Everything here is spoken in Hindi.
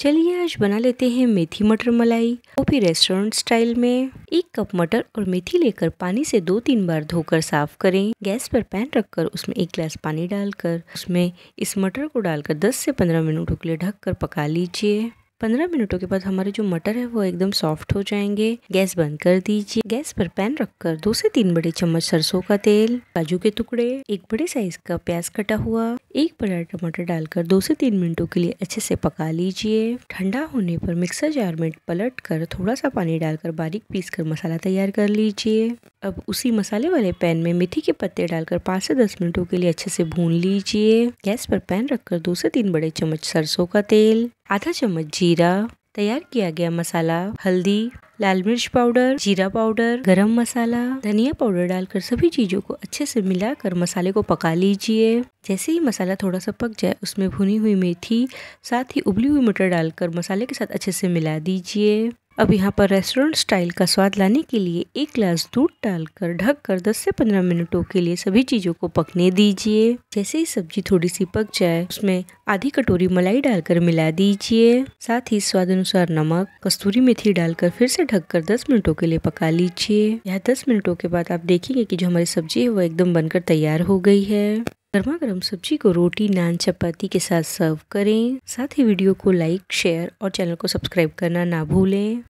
चलिए आज बना लेते हैं मेथी मटर मलाई वो भी रेस्टोरेंट स्टाइल में एक कप मटर और मेथी लेकर पानी से दो तीन बार धोकर साफ करें गैस पर पैन रखकर उसमें एक गिलास पानी डालकर उसमें इस मटर को डालकर 10 से 15 मिनट के लिए ढककर पका लीजिए पंद्रह मिनटों के बाद हमारे जो मटर है वो एकदम सॉफ्ट हो जाएंगे गैस बंद कर दीजिए गैस पर पैन रखकर दो से तीन बड़े चम्मच सरसों का तेल काजू के टुकड़े एक बड़े साइज का प्याज कटा हुआ एक बड़ा टमाटर डालकर दो से तीन मिनटों के लिए अच्छे से पका लीजिए ठंडा होने पर मिक्सर जार में पलट कर थोड़ा सा पानी डालकर बारीक पीस कर मसाला तैयार कर लीजिए अब उसी मसाले वाले पैन में मेथी के पत्ते डालकर पाँच से दस मिनटों के लिए अच्छे से भून लीजिए गैस पर पैन रखकर दो से तीन बड़े चम्मच सरसों का तेल आधा चम्मच जीरा तैयार किया गया मसाला हल्दी लाल मिर्च पाउडर जीरा पाउडर गरम मसाला धनिया पाउडर डालकर सभी चीज़ों को अच्छे से मिलाकर मसाले को पका लीजिए जैसे ही मसाला थोड़ा सा पक जाए उसमें भुनी हुई मेथी साथ ही उबली हुई मटर डालकर मसाले के साथ अच्छे से मिला दीजिए अब यहाँ पर रेस्टोरेंट स्टाइल का स्वाद लाने के लिए एक ग्लास दूध डालकर ढककर 10 से 15 मिनटों के लिए सभी चीज़ों को पकने दीजिए जैसे ही सब्जी थोड़ी सी पक जाए उसमें आधी कटोरी मलाई डालकर मिला दीजिए साथ ही स्वाद अनुसार नमक कस्तूरी मेथी डालकर फिर से ढककर 10 मिनटों के लिए पका लीजिए यह दस मिनटों के बाद आप देखेंगे की जो हमारी सब्जी है वो एकदम बनकर तैयार हो गई है गर्मा गर्म सब्जी को रोटी नान चपाती के साथ सर्व करें साथ ही वीडियो को लाइक शेयर और चैनल को सब्सक्राइब करना ना भूलें